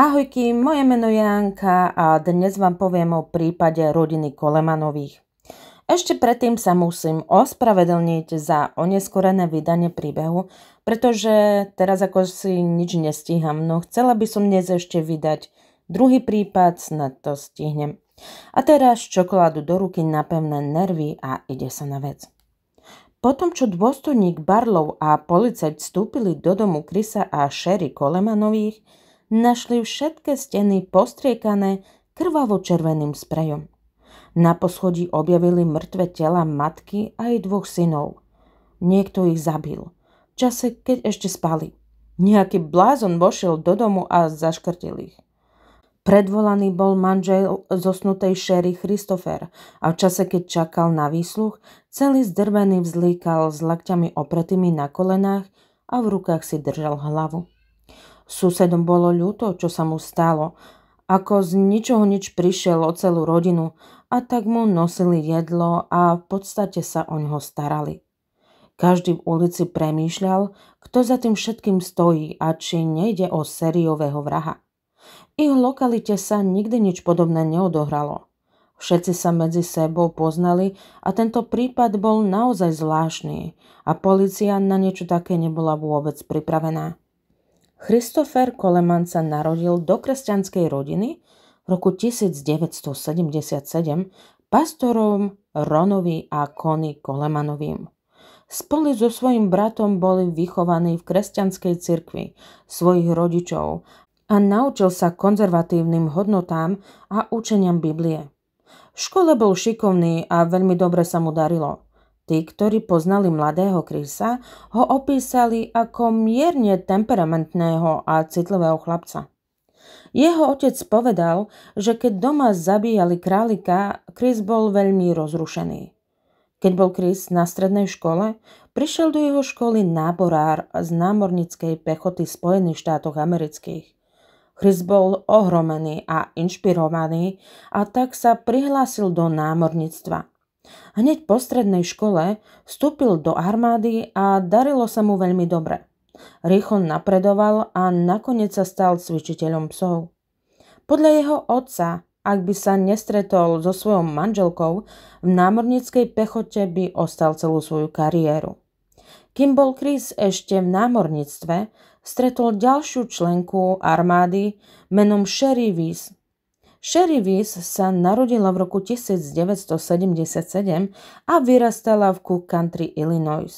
Ahojky, moje meno je Janka a dnes vám poviem o prípade rodiny Kolemanových. Ešte predtým sa musím ospravedlniť za oneskorené vydanie príbehu, pretože teraz ako si nič nestíham, no chcela by som dnes ešte vydať druhý prípad, na to stihnem. A teraz čokoládu do ruky na pevné nervy a ide sa na vec. Potom, čo dôstojník Barlov a policajt vstúpili do domu Krisa a Sherry Kolemanových, našli všetké steny postriekané krvavo-červeným sprejom. Na poschodí objavili mŕtve tela matky a jej dvoch synov. Niekto ich zabil. V čase, keď ešte spali. Nejaký blázon vošiel do domu a zaškrtil ich. Predvolaný bol manžel zosnutej šery Christopher a v čase, keď čakal na výsluch, celý zdrvený vzlíkal s lakťami opretými na kolenách a v rukách si držal hlavu. Susedom bolo ľúto, čo sa mu stalo. Ako z ničoho nič prišiel o celú rodinu a tak mu nosili jedlo a v podstate sa o ňoho starali. Každý v ulici premýšľal, kto za tým všetkým stojí a či nejde o sériového vraha. V ich lokalite sa nikdy nič podobné neodohralo. Všetci sa medzi sebou poznali a tento prípad bol naozaj zvláštny a policia na niečo také nebola vôbec pripravená. Christopher Coleman sa narodil do kresťanskej rodiny v roku 1977 pastorom Ronovi a Connie Colemanovým. Spolu so svojím bratom boli vychovaní v kresťanskej cirkvi svojich rodičov a naučil sa konzervatívnym hodnotám a učeniam Biblie. V škole bol šikovný a veľmi dobre sa mu darilo – Tí, ktorí poznali mladého Krisa, ho opísali ako mierne temperamentného a citlivého chlapca. Jeho otec povedal, že keď doma zabíjali králika, Chris bol veľmi rozrušený. Keď bol Chris na strednej škole, prišiel do jeho školy náborár z námornickej pechoty Spojených štátoch amerických. Chris bol ohromený a inšpirovaný a tak sa prihlásil do námorníctva – Hneď po strednej škole vstúpil do armády a darilo sa mu veľmi dobre. Rýchlo napredoval a nakoniec sa stal cvičiteľom psov. Podľa jeho otca, ak by sa nestretol so svojou manželkou, v námorníckej pechote by ostal celú svoju kariéru. Kým bol Chris ešte v námorníctve, stretol ďalšiu členku armády menom Sherry Weiss, Sherry Weiss sa narodila v roku 1977 a vyrastala v Cook Country, Illinois.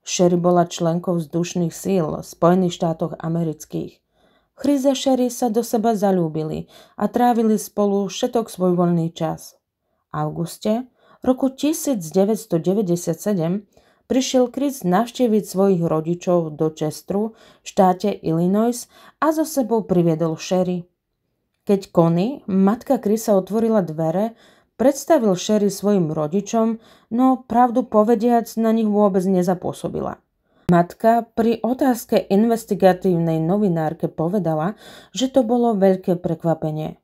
Sherry bola členkou vzdušných síl v Spojených štátoch amerických. Chris a Sherry sa do seba zalúbili a trávili spolu všetok svoj voľný čas. V auguste roku 1997 prišiel Chris navštíviť svojich rodičov do Čestru v štáte Illinois a so sebou priviedol Sherry. Keď Kony, matka Krisa otvorila dvere, predstavil Sherry svojim rodičom, no pravdu povediac na nich vôbec nezapôsobila. Matka pri otázke investigatívnej novinárke povedala, že to bolo veľké prekvapenie.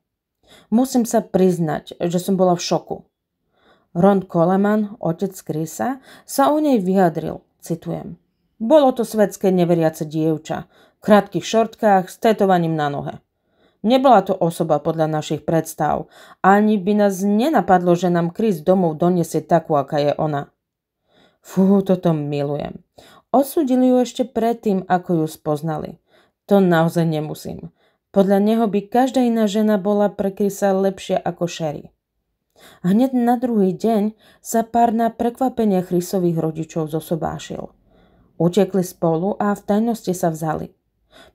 Musím sa priznať, že som bola v šoku. Ron Coleman, otec Krisa, sa o nej vyjadril, citujem. Bolo to svetské neveriace dievča, v krátkých šortkách s tetovaním na nohe. Nebola to osoba podľa našich predstav. Ani by nás nenapadlo, že nám Chris domov donesie takú, aká je ona. Fú, toto milujem. Osudili ju ešte predtým, ako ju spoznali. To naozaj nemusím. Podľa neho by každá iná žena bola pre Krisa lepšia ako Sherry. Hneď na druhý deň sa pár na prekvapenie Chrisových rodičov zosobášil. Utekli spolu a v tajnosti sa vzali –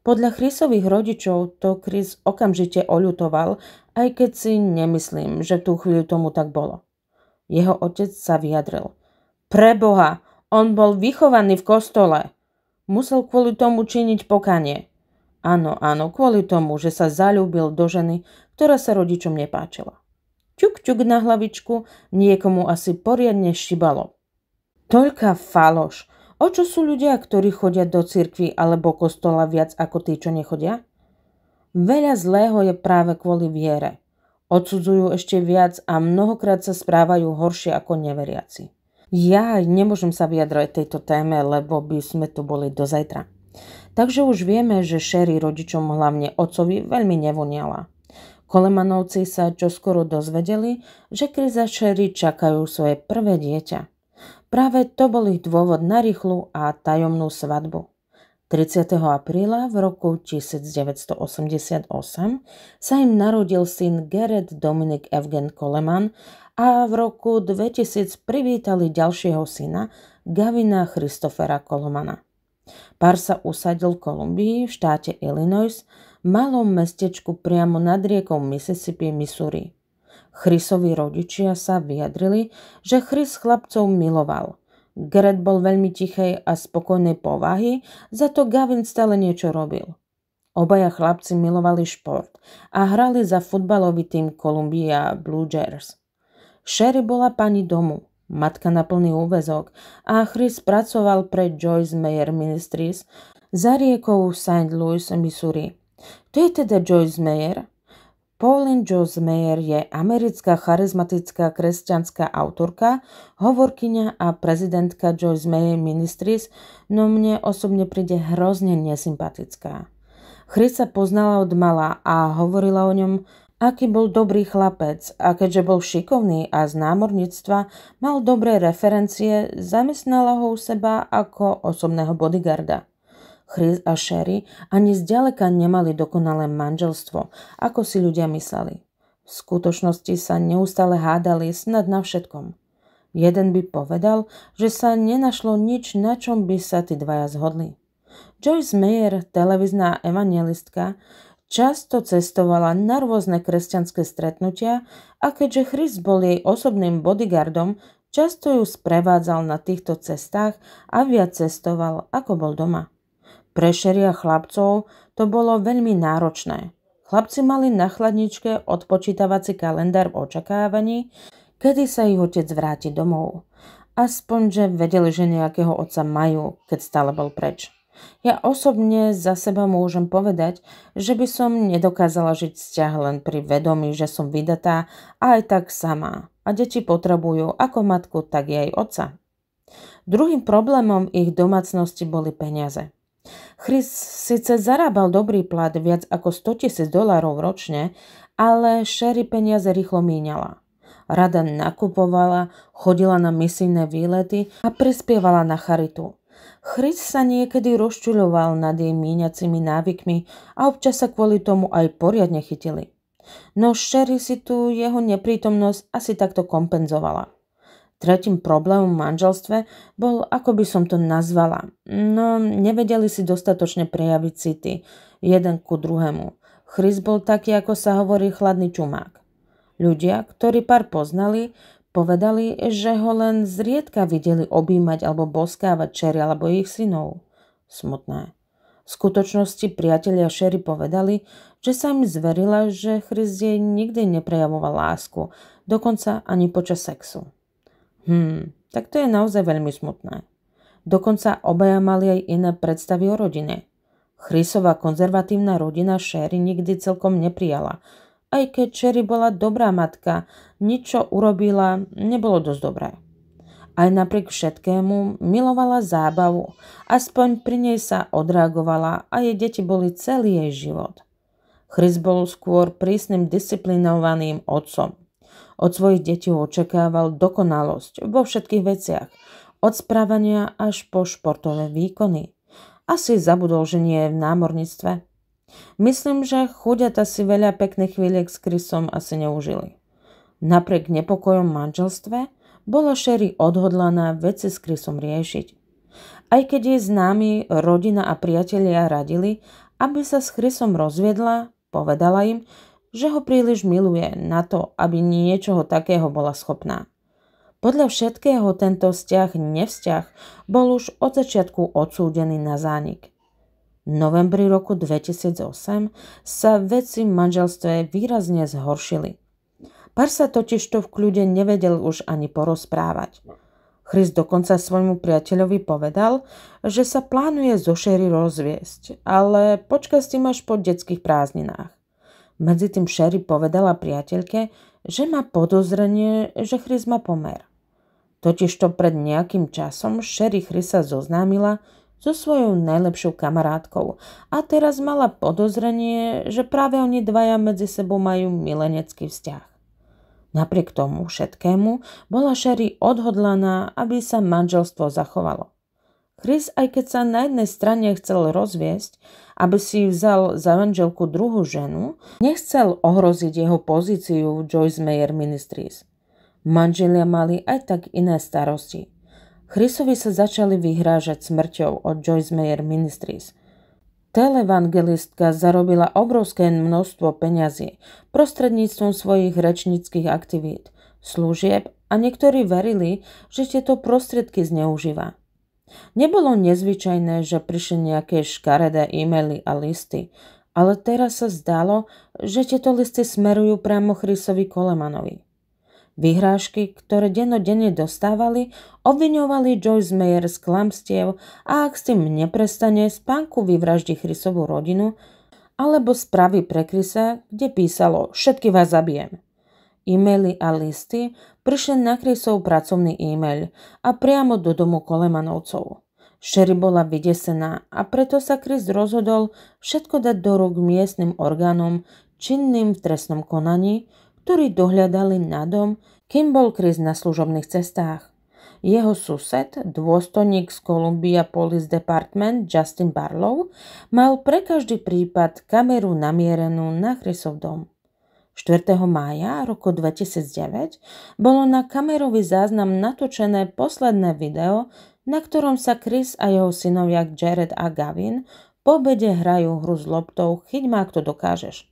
podľa Chrisových rodičov to Chris okamžite oľutoval, aj keď si nemyslím, že tú chvíľu tomu tak bolo. Jeho otec sa vyjadril. Preboha, on bol vychovaný v kostole. Musel kvôli tomu činiť pokanie. Áno, áno, kvôli tomu, že sa zalúbil do ženy, ktorá sa rodičom nepáčila. Čuk, čuk na hlavičku niekomu asi poriadne šibalo. Toľka faloš, O čo sú ľudia, ktorí chodia do cirkvy alebo kostola viac ako tí, čo nechodia? Veľa zlého je práve kvôli viere. Odsudzujú ešte viac a mnohokrát sa správajú horšie ako neveriaci. Ja nemôžem sa vyjadrať tejto téme, lebo by sme tu boli do zajtra. Takže už vieme, že Sherry rodičom hlavne otcovi veľmi nevoniala. Kolemanovci sa čoskoro dozvedeli, že kryza Sherry čakajú svoje prvé dieťa. Práve to bol ich dôvod na rýchlu a tajomnú svadbu. 30. apríla v roku 1988 sa im narodil syn Gerrit Dominik Evgen Koleman a v roku 2000 privítali ďalšieho syna Gavina Christofera Kolomana. Pár sa usadil v Kolumbii v štáte Illinois, malom mestečku priamo nad riekou Mississippi, Missouri. Chrisovi rodičia sa vyjadrili, že Chris chlapcov miloval. Gret bol veľmi tichej a spokojnej povahy, za to Gavin stále niečo robil. Obaja chlapci milovali šport a hrali za futbalový tým Columbia Blue Jers. Sherry bola pani domu, matka na plný úvezok a Chris pracoval pre Joyce Mayer Ministries za riekou St. Louis, Missouri. To je teda Joyce Mayer, Pauline Jose Mayer je americká charizmatická kresťanská autorka, hovorkyňa a prezidentka Joyce Mayer Ministries, no mne osobne príde hrozne nesympatická. Chris sa poznala od mala a hovorila o ňom, aký bol dobrý chlapec a keďže bol šikovný a z námorníctva mal dobré referencie, zamestnala ho u seba ako osobného bodyguarda. Chris a Sherry ani zďaleka nemali dokonalé manželstvo, ako si ľudia mysleli. V skutočnosti sa neustále hádali snad na všetkom. Jeden by povedal, že sa nenašlo nič, na čom by sa tí dvaja zhodli. Joyce Mayer, televízna evangelistka, často cestovala na rôzne kresťanské stretnutia a keďže Chris bol jej osobným bodyguardom, často ju sprevádzal na týchto cestách a viac cestoval, ako bol doma. Pre šeria chlapcov to bolo veľmi náročné. Chlapci mali na chladničke odpočítavací kalendár v očakávaní, kedy sa ich otec vráti domov. Aspoň, že vedeli, že nejakého otca majú, keď stále bol preč. Ja osobne za seba môžem povedať, že by som nedokázala žiť vzťah len pri vedomí, že som vydatá a aj tak sama. A deti potrebujú ako matku, tak aj otca. Druhým problémom ich domácnosti boli peniaze. Chris síce zarábal dobrý plat viac ako 100 tisíc dolárov ročne, ale Sherry peniaze rýchlo míňala. Rada nakupovala, chodila na misijné výlety a prispievala na charitu. Chris sa niekedy rozčuľoval nad jej míňacími návykmi a občas sa kvôli tomu aj poriadne chytili. No Sherry si tu jeho neprítomnosť asi takto kompenzovala. Tretím problémom v manželstve bol, ako by som to nazvala, no nevedeli si dostatočne prejaviť city, jeden ku druhému. Chris bol taký, ako sa hovorí, chladný čumák. Ľudia, ktorí pár poznali, povedali, že ho len zriedka videli objímať alebo boskávať Sherry alebo ich synov. Smutné. V skutočnosti priatelia Sherry povedali, že sa im zverila, že Chris jej nikdy neprejavoval lásku, dokonca ani počas sexu. Hmm, tak to je naozaj veľmi smutné. Dokonca obaja mali aj iné predstavy o rodine. Chrysová konzervatívna rodina Sherry nikdy celkom neprijala. Aj keď Sherry bola dobrá matka, ničo urobila, nebolo dosť dobré. Aj napriek všetkému milovala zábavu, aspoň pri nej sa odreagovala a jej deti boli celý jej život. Chris bol skôr prísnym disciplinovaným otcom – od svojich detí očakával dokonalosť vo všetkých veciach, od správania až po športové výkony. Asi zabudol, že nie je v námorníctve. Myslím, že chudiata si veľa pekných chvíľiek s Chrisom asi neužili. Napriek nepokojom manželstve bola Sherry odhodlaná veci s Chrisom riešiť. Aj keď jej známi, rodina a priatelia radili, aby sa s Chrisom rozviedla, povedala im, že ho príliš miluje na to, aby niečoho takého bola schopná. Podľa všetkého tento vzťah, nevzťah, bol už od začiatku odsúdený na zánik. V novembri roku 2008 sa veci v manželstve výrazne zhoršili. Pár sa totiž to v kľude nevedel už ani porozprávať. Chris dokonca svojmu priateľovi povedal, že sa plánuje zo šery rozviesť, ale počka s tým až po detských prázdninách. Medzi tým Sherry povedala priateľke, že má podozrenie, že Chris má pomer. Totižto pred nejakým časom Sherry Chrisa zoznámila so svojou najlepšou kamarátkou a teraz mala podozrenie, že práve oni dvaja medzi sebou majú milenecký vzťah. Napriek tomu všetkému bola Sherry odhodlaná, aby sa manželstvo zachovalo. Chris, aj keď sa na jednej strane chcel rozviesť, aby si vzal za manželku druhú ženu, nechcel ohroziť jeho pozíciu v Joyce Mayer Ministries. Manželia mali aj tak iné starosti. Chrisovi sa začali vyhrážať smrťou od Joyce Mayer Ministries. Televangelistka zarobila obrovské množstvo peňazí prostredníctvom svojich rečníckých aktivít, služieb a niektorí verili, že tieto prostriedky zneužíva. Nebolo nezvyčajné, že prišli nejaké škaredé e-maily a listy, ale teraz sa zdalo, že tieto listy smerujú priamo Chrisovi Kolemanovi. Vyhrážky, ktoré denodenne dostávali, obviňovali Joyce Mayer z klamstiev a ak s tým neprestane, spánku vyvraždí Chrisovú rodinu alebo spravy pre Chrisa, kde písalo Všetky vás zabijem e-maily a listy, prišli na Krysov pracovný e-mail a priamo do domu Kolemanovcov. Sherry bola vydesená a preto sa Chris rozhodol všetko dať do rúk miestnym orgánom činným v trestnom konaní, ktorí dohľadali na dom, kým bol Chris na služobných cestách. Jeho sused, dôstojník z Columbia Police Department Justin Barlow, mal pre každý prípad kameru namierenú na Chrisov dom. 4. mája roku 2009 bolo na kamerový záznam natočené posledné video, na ktorom sa Chris a jeho synovia Jared a Gavin po obede hrajú hru s loptou Chyť ma, ak to dokážeš.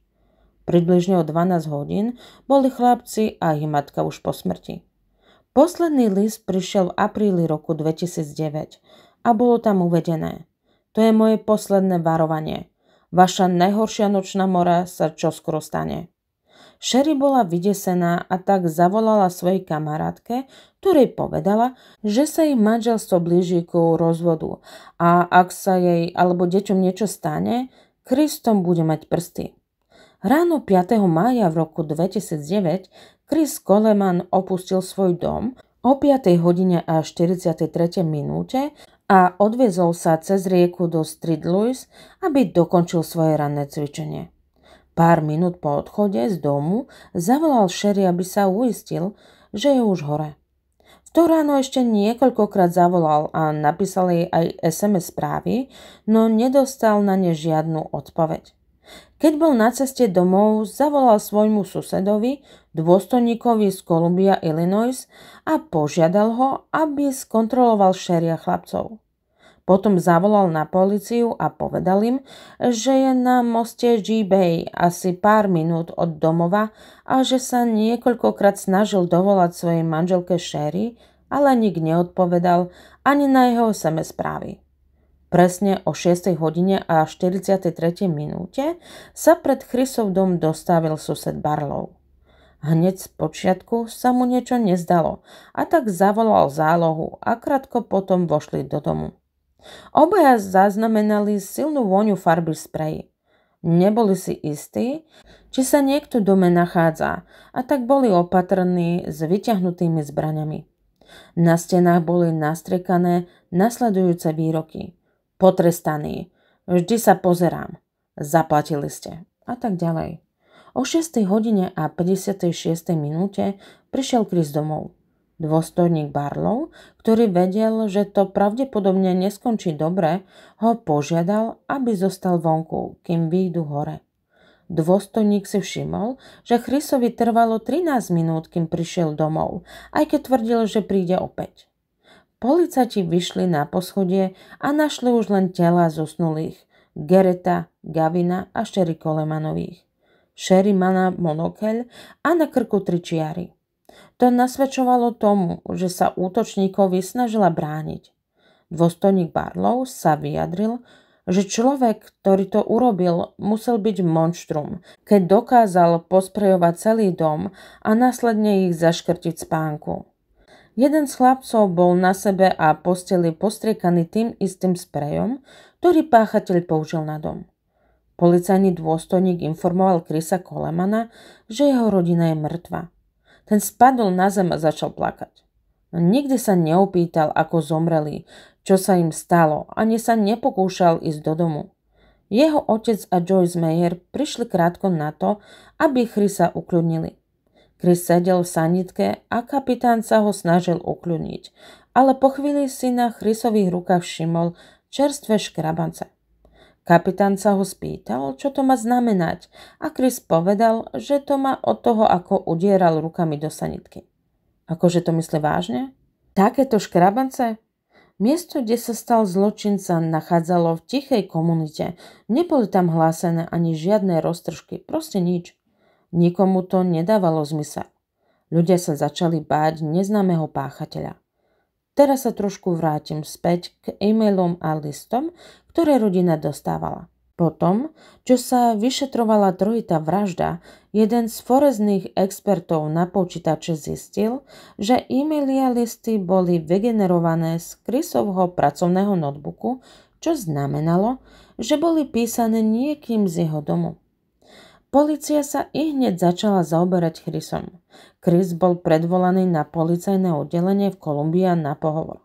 Približne o 12 hodín boli chlapci a ich matka už po smrti. Posledný list prišiel v apríli roku 2009 a bolo tam uvedené. To je moje posledné varovanie. Vaša najhoršia nočná mora sa čoskoro stane. Sherry bola vydesená a tak zavolala svojej kamarátke, ktorej povedala, že sa jej manželstvo blíži ku rozvodu a ak sa jej alebo deťom niečo stane, Kristom bude mať prsty. Ráno 5. mája v roku 2009 Chris Coleman opustil svoj dom o 5. hodine a 43. minúte a odviezol sa cez rieku do Street Louis, aby dokončil svoje ranné cvičenie. Pár minút po odchode z domu zavolal Sherry, aby sa uistil, že je už hore. V to ráno ešte niekoľkokrát zavolal a napísal jej aj SMS správy, no nedostal na ne žiadnu odpoveď. Keď bol na ceste domov, zavolal svojmu susedovi, dôstojníkovi z Columbia, Illinois a požiadal ho, aby skontroloval šeria chlapcov. Potom zavolal na policiu a povedal im, že je na moste G Bay asi pár minút od domova a že sa niekoľkokrát snažil dovolať svojej manželke Sherry, ale nik neodpovedal ani na jeho SMS správy. Presne o 6. hodine a 43. minúte sa pred Chrisov dom dostavil sused Barlow. Hneď z počiatku sa mu niečo nezdalo a tak zavolal zálohu a krátko potom vošli do domu. Obaja zaznamenali silnú vôňu farby spreji. Neboli si istí, či sa niekto dome nachádza a tak boli opatrní s vyťahnutými zbraňami. Na stenách boli nastriekané nasledujúce výroky. Potrestaní. Vždy sa pozerám. Zaplatili ste. A tak ďalej. O 6. hodine a 56. minúte prišiel Chris domov. Dôstojník Barlow, ktorý vedel, že to pravdepodobne neskončí dobre, ho požiadal, aby zostal vonku, kým výjdu hore. Dôstojník si všimol, že Chrisovi trvalo 13 minút, kým prišiel domov, aj keď tvrdil, že príde opäť. Policajti vyšli na poschodie a našli už len tela zosnulých Gereta, Gavina a Sherry Kolemanových. Sherry má na monokel a na krku tri čiary. To nasvedčovalo tomu, že sa útočníkovi snažila brániť. Dôstojník Barlow sa vyjadril, že človek, ktorý to urobil, musel byť monštrum, keď dokázal posprejovať celý dom a následne ich zaškrtiť spánku. Jeden z chlapcov bol na sebe a posteli postriekaný tým istým sprejom, ktorý páchateľ použil na dom. Policajný dôstojník informoval Krisa Kolemana, že jeho rodina je mŕtva. Ten spadol na zem a začal plakať. No nikdy sa neopýtal, ako zomreli, čo sa im stalo, ani sa nepokúšal ísť do domu. Jeho otec a Joyce Mayer prišli krátko na to, aby Chrisa ukľudnili. Chris sedel v sanitke a kapitán sa ho snažil ukľudniť, ale po chvíli si na Chrisových rukách všimol čerstvé škrabance. Kapitán sa ho spýtal, čo to má znamenať a Chris povedal, že to má od toho, ako udieral rukami do sanitky. Akože to myslí vážne? Takéto škrabance? Miesto, kde sa stal zločin, sa nachádzalo v tichej komunite. Neboli tam hlásené ani žiadne roztržky, proste nič. Nikomu to nedávalo zmysel. Ľudia sa začali báť neznámeho páchateľa. Teraz sa trošku vrátim späť k e-mailom a listom, ktoré rodina dostávala. Potom, čo sa vyšetrovala trojitá vražda, jeden z forezných expertov na počítače zistil, že e mailia listy boli vygenerované z Chrisovho pracovného notebooku, čo znamenalo, že boli písané niekým z jeho domu. Polícia sa i hneď začala zaoberať Chrisom. Chris bol predvolaný na policajné oddelenie v Kolumbii na pohovor.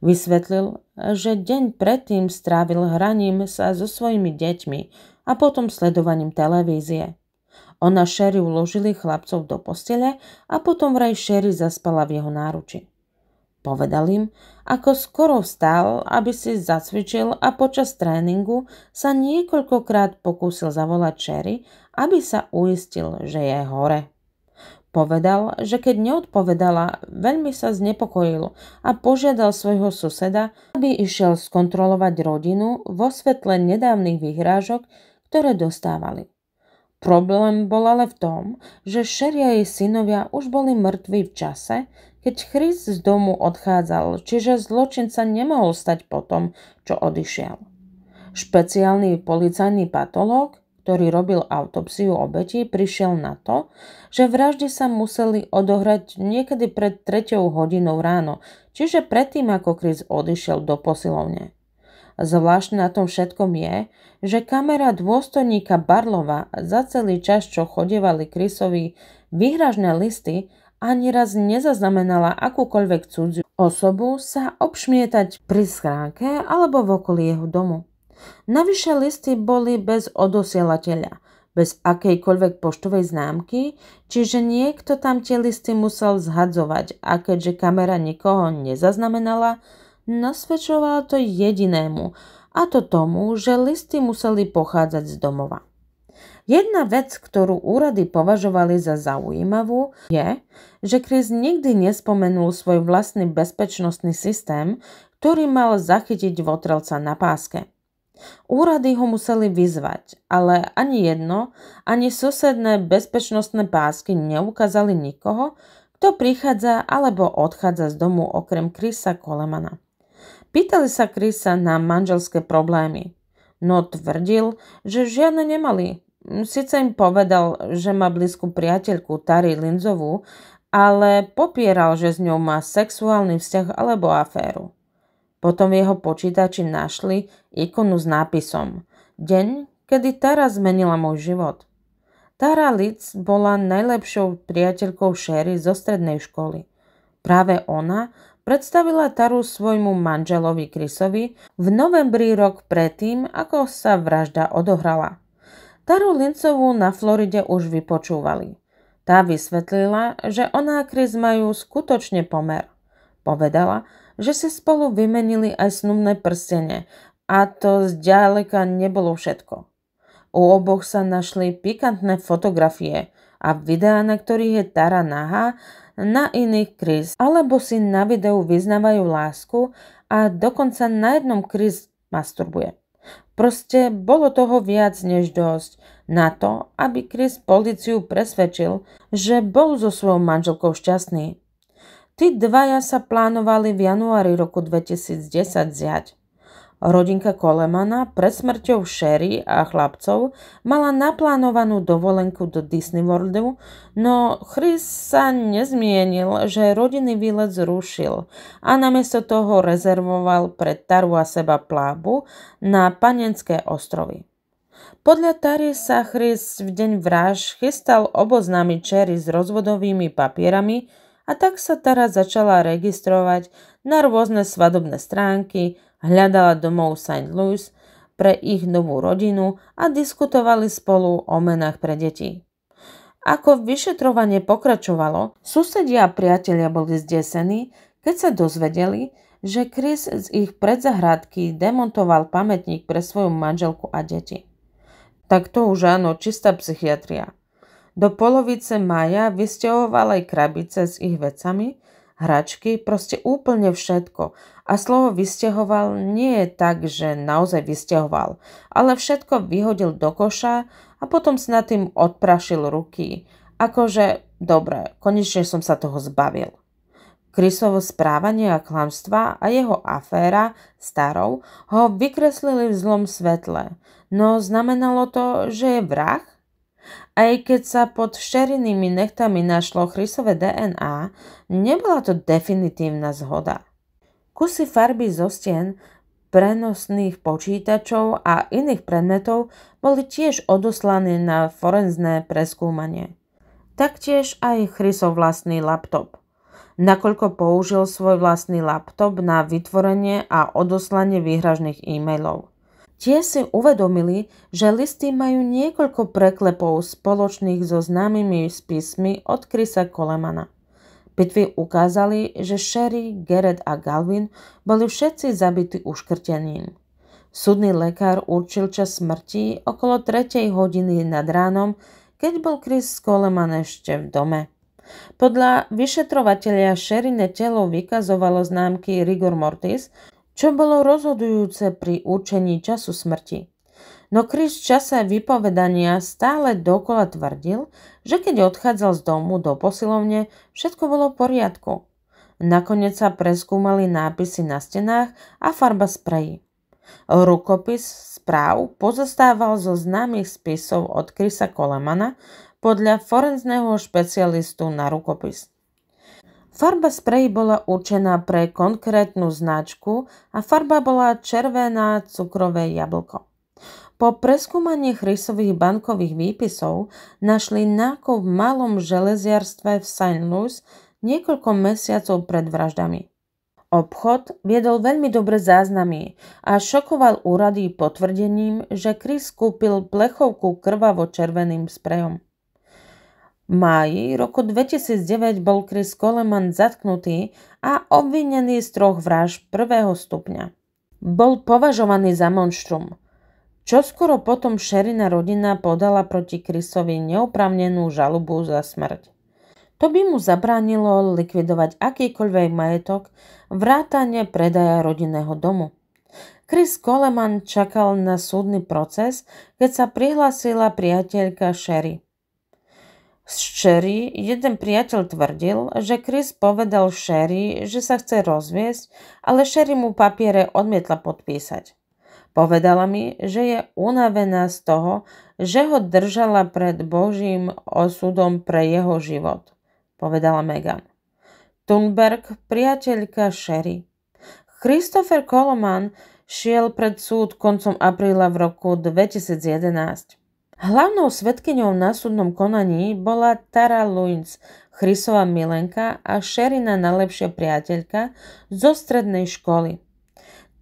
Vysvetlil, že deň predtým strávil hraním sa so svojimi deťmi a potom sledovaním televízie. Ona Sherry uložili chlapcov do postele a potom vraj Sherry zaspala v jeho náruči. Povedal im, ako skoro vstal, aby si zacvičil a počas tréningu sa niekoľkokrát pokúsil zavolať Sherry, aby sa uistil, že je hore. Povedal, že keď neodpovedala, veľmi sa znepokojil a požiadal svojho suseda, aby išiel skontrolovať rodinu vo svetle nedávnych vyhrážok, ktoré dostávali. Problém bol ale v tom, že šeria jej synovia už boli mŕtvi v čase, keď Chris z domu odchádzal, čiže zločinca sa nemohol stať po tom, čo odišiel. Špeciálny policajný patológ ktorý robil autopsiu obetí, prišiel na to, že vraždy sa museli odohrať niekedy pred 3 hodinou ráno, čiže predtým, ako Chris odišiel do posilovne. Zvláštne na tom všetkom je, že kamera dôstojníka Barlova za celý čas, čo chodevali Chrisovi výhražné listy, ani raz nezaznamenala akúkoľvek cudziu osobu sa obšmietať pri schránke alebo v okolí jeho domu. Navyše listy boli bez odosielateľa, bez akejkoľvek poštovej známky, čiže niekto tam tie listy musel zhadzovať a keďže kamera nikoho nezaznamenala, nasvedčovala to jedinému, a to tomu, že listy museli pochádzať z domova. Jedna vec, ktorú úrady považovali za zaujímavú, je, že Chris nikdy nespomenul svoj vlastný bezpečnostný systém, ktorý mal zachytiť votrelca na páske. Úrady ho museli vyzvať, ale ani jedno, ani susedné bezpečnostné pásky neukázali nikoho, kto prichádza alebo odchádza z domu okrem Krisa Kolemana. Pýtali sa Krisa na manželské problémy, no tvrdil, že žiadne nemali. Sice im povedal, že má blízku priateľku Tari Linzovú, ale popieral, že s ňou má sexuálny vzťah alebo aféru. Potom v jeho počítači našli ikonu s nápisom Deň, kedy Tara zmenila môj život. Tara Litz bola najlepšou priateľkou Sherry zo strednej školy. Práve ona predstavila Taru svojmu manželovi Krisovi v novembri rok predtým, ako sa vražda odohrala. Taru Lincovú na Floride už vypočúvali. Tá vysvetlila, že ona a Chris majú skutočne pomer. Povedala, že si spolu vymenili aj snubné prstene a to zďaleka nebolo všetko. U oboch sa našli pikantné fotografie a videá, na ktorých je Tara nahá, na iných Chris, alebo si na videu vyznávajú lásku a dokonca na jednom Chris masturbuje. Proste bolo toho viac než dosť na to, aby Chris policiu presvedčil, že bol so svojou manželkou šťastný Tí dvaja sa plánovali v januári roku 2010 zjať. Rodinka Kolemana pred smrťou Sherry a chlapcov mala naplánovanú dovolenku do Disney Worldu, no Chris sa nezmienil, že rodinný výlet zrušil a namiesto toho rezervoval pre Taru a seba plábu na Panenské ostrovy. Podľa Tary sa Chris v deň vraž chystal oboznámiť Sherry s rozvodovými papierami, a tak sa teraz začala registrovať na rôzne svadobné stránky, hľadala domov St. Louis pre ich novú rodinu a diskutovali spolu o menách pre deti. Ako vyšetrovanie pokračovalo, susedia a priatelia boli zdesení, keď sa dozvedeli, že Chris z ich predzahrádky demontoval pamätník pre svoju manželku a deti. Tak to už áno, čistá psychiatria. Do polovice maja vysťahoval aj krabice s ich vecami, hračky, proste úplne všetko. A slovo vysťahoval nie je tak, že naozaj vysťahoval, ale všetko vyhodil do koša a potom si nad tým odprašil ruky. Akože, dobre, konečne som sa toho zbavil. Krysovo správanie a klamstva a jeho aféra starou ho vykreslili v zlom svetle, no znamenalo to, že je vrah? Aj keď sa pod šerinými nechtami našlo chrysové DNA, nebola to definitívna zhoda. Kusy farby zo stien, prenosných počítačov a iných predmetov boli tiež odoslané na forenzné preskúmanie. Taktiež aj chrysov vlastný laptop. Nakoľko použil svoj vlastný laptop na vytvorenie a odoslanie výhražných e-mailov – Tie si uvedomili, že listy majú niekoľko preklepov spoločných so známymi spismi od Krisa Kolemana. Pitvy ukázali, že Sherry, Gerrit a Galvin boli všetci zabití uškrtením. Súdny lekár určil čas smrti okolo 3. hodiny nad ránom, keď bol Chris Coleman ešte v dome. Podľa vyšetrovateľia Sherine telo vykazovalo známky rigor mortis, čo bolo rozhodujúce pri určení času smrti. No kríž v čase vypovedania stále dokola tvrdil, že keď odchádzal z domu do posilovne, všetko bolo v poriadku. Nakoniec sa preskúmali nápisy na stenách a farba sprejí. Rukopis správ pozostával zo známych spisov od Krisa Kolemana podľa forenzného špecialistu na rukopis. Farba sprej bola určená pre konkrétnu značku a farba bola červená cukrové jablko. Po preskúmaní rysových bankových výpisov našli náko v malom železiarstve v St. Louis niekoľko mesiacov pred vraždami. Obchod viedol veľmi dobre záznamy a šokoval úrady potvrdením, že Chris kúpil plechovku krvavo-červeným sprejom máji roku 2009 bol Chris Coleman zatknutý a obvinený z troch vražd prvého stupňa. Bol považovaný za monštrum. čo skoro potom Sherina rodina podala proti Chrisovi neoprávnenú žalobu za smrť. To by mu zabránilo likvidovať akýkoľvek majetok, vrátane predaja rodinného domu. Chris Coleman čakal na súdny proces, keď sa prihlásila priateľka Sherry. Z Sherry jeden priateľ tvrdil, že Chris povedal Sherry, že sa chce rozviesť, ale Sherry mu papiere odmietla podpísať. Povedala mi, že je unavená z toho, že ho držala pred Božím osudom pre jeho život, povedala Megan. Thunberg, priateľka Sherry. Christopher Coloman šiel pred súd koncom apríla v roku 2011. Hlavnou svetkyňou na súdnom konaní bola Tara Luins, Chrisová milenka a Sherina najlepšia priateľka zo strednej školy.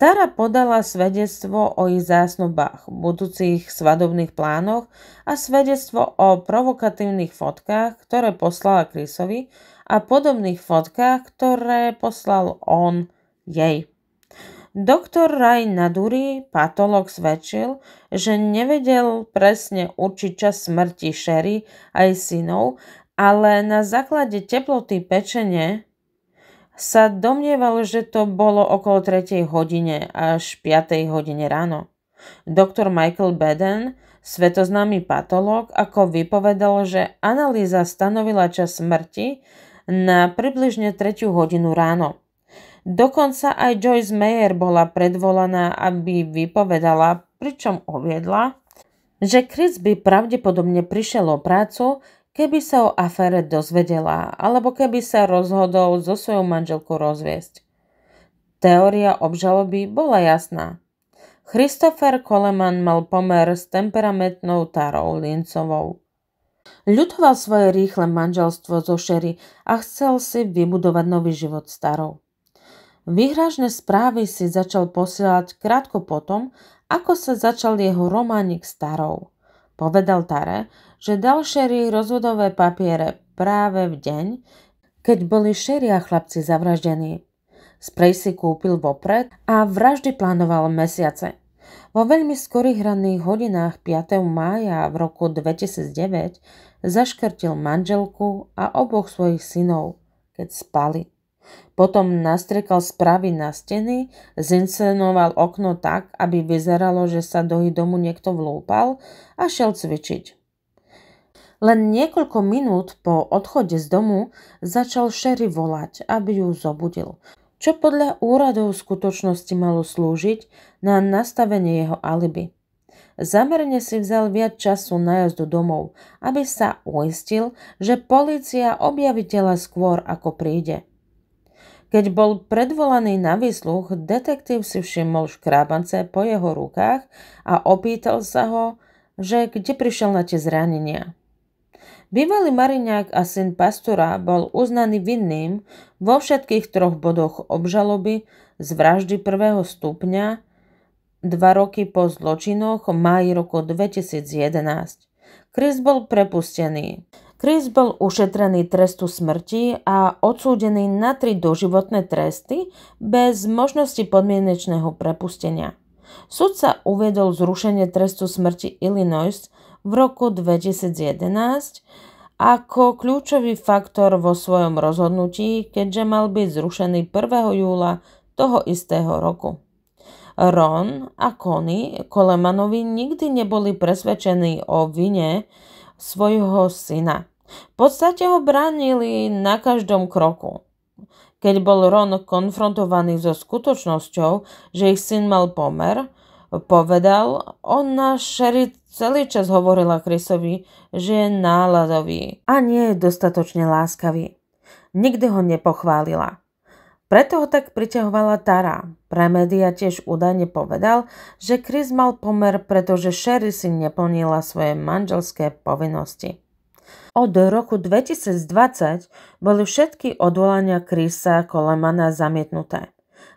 Tara podala svedectvo o ich zásnubách, budúcich svadobných plánoch a svedectvo o provokatívnych fotkách, ktoré poslala Chrisovi a podobných fotkách, ktoré poslal on jej. Doktor Raj Naduri, patolog, svedčil, že nevedel presne určiť čas smrti Sherry aj synov, ale na základe teploty pečenie sa domnieval, že to bolo okolo 3. hodine až 5. hodine ráno. Doktor Michael Beden, svetoznámy patológ, ako vypovedal, že analýza stanovila čas smrti na približne 3. hodinu ráno. Dokonca aj Joyce Mayer bola predvolaná, aby vypovedala, pričom uviedla, že Chris by pravdepodobne prišiel o prácu, keby sa o afére dozvedela, alebo keby sa rozhodol so svojou manželkou rozviesť. Teória obžaloby bola jasná. Christopher Coleman mal pomer s temperamentnou Tarou Lincovou. Ľutoval svoje rýchle manželstvo zo Sherry a chcel si vybudovať nový život starou. Výhražné správy si začal posielať krátko potom, ako sa začal jeho románik starou. Povedal Tare, že dal Sherry rozvodové papiere práve v deň, keď boli Sherry a chlapci zavraždení. Sprej si kúpil vopred a vraždy plánoval mesiace. Vo veľmi skorých ranných hodinách 5. mája v roku 2009 zaškrtil manželku a oboch svojich synov, keď spali. Potom nastriekal spravy na steny, zincenoval okno tak, aby vyzeralo, že sa do domu niekto vlúpal a šel cvičiť. Len niekoľko minút po odchode z domu začal Sherry volať, aby ju zobudil, čo podľa úradov skutočnosti malo slúžiť na nastavenie jeho alibi. Zamerne si vzal viac času na jazdu domov, aby sa uistil, že policia objaví tela skôr ako príde – keď bol predvolaný na výsluch, detektív si všimol škrábance po jeho rukách a opýtal sa ho, že kde prišiel na tie zranenia. Bývalý mariňák a syn pastora bol uznaný vinným vo všetkých troch bodoch obžaloby z vraždy prvého stupňa dva roky po zločinoch máji roku 2011. Chris bol prepustený. Chris bol ušetrený trestu smrti a odsúdený na tri doživotné tresty bez možnosti podmienečného prepustenia. Súd sa uviedol zrušenie trestu smrti Illinois v roku 2011 ako kľúčový faktor vo svojom rozhodnutí, keďže mal byť zrušený 1. júla toho istého roku. Ron a Connie Kolemanovi nikdy neboli presvedčení o vine svojho syna. V podstate ho bránili na každom kroku. Keď bol Ron konfrontovaný so skutočnosťou, že ich syn mal pomer, povedal, ona Sherry celý čas hovorila Chrisovi, že je náladový a nie je dostatočne láskavý. Nikdy ho nepochválila. Preto ho tak priťahovala Tara. Pre média tiež údajne povedal, že Chris mal pomer, pretože Sherry si neplnila svoje manželské povinnosti. Od roku 2020 boli všetky odvolania Krisa Kolemana zamietnuté.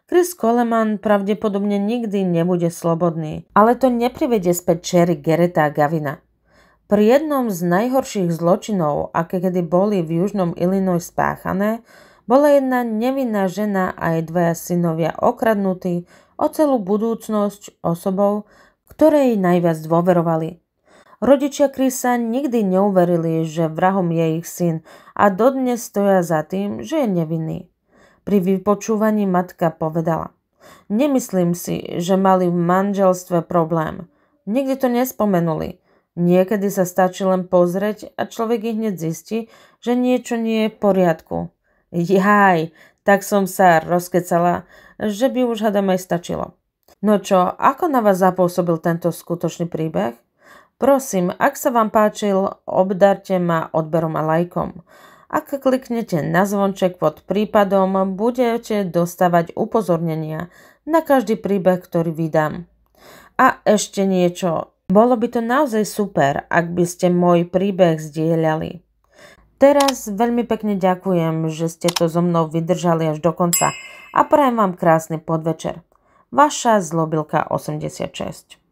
Chris Coleman pravdepodobne nikdy nebude slobodný, ale to neprivede späť Cherry Gereta Gavina. Pri jednom z najhorších zločinov, aké kedy boli v južnom Illinois spáchané, bola jedna nevinná žena a jej dvaja synovia okradnutí o celú budúcnosť osobou, ktorej najviac dôverovali – Rodičia Krisa nikdy neuverili, že vrahom je ich syn a dodnes stoja za tým, že je nevinný. Pri vypočúvaní matka povedala. Nemyslím si, že mali v manželstve problém. Nikdy to nespomenuli. Niekedy sa stačí len pozrieť a človek ich hneď zistí, že niečo nie je v poriadku. Jaj, tak som sa rozkecala, že by už hadam aj stačilo. No čo, ako na vás zapôsobil tento skutočný príbeh? Prosím, ak sa vám páčil, obdarte ma odberom a lajkom. Ak kliknete na zvonček pod prípadom, budete dostávať upozornenia na každý príbeh, ktorý vydám. A ešte niečo. Bolo by to naozaj super, ak by ste môj príbeh zdieľali. Teraz veľmi pekne ďakujem, že ste to so mnou vydržali až do konca a prajem vám krásny podvečer. Vaša Zlobilka 86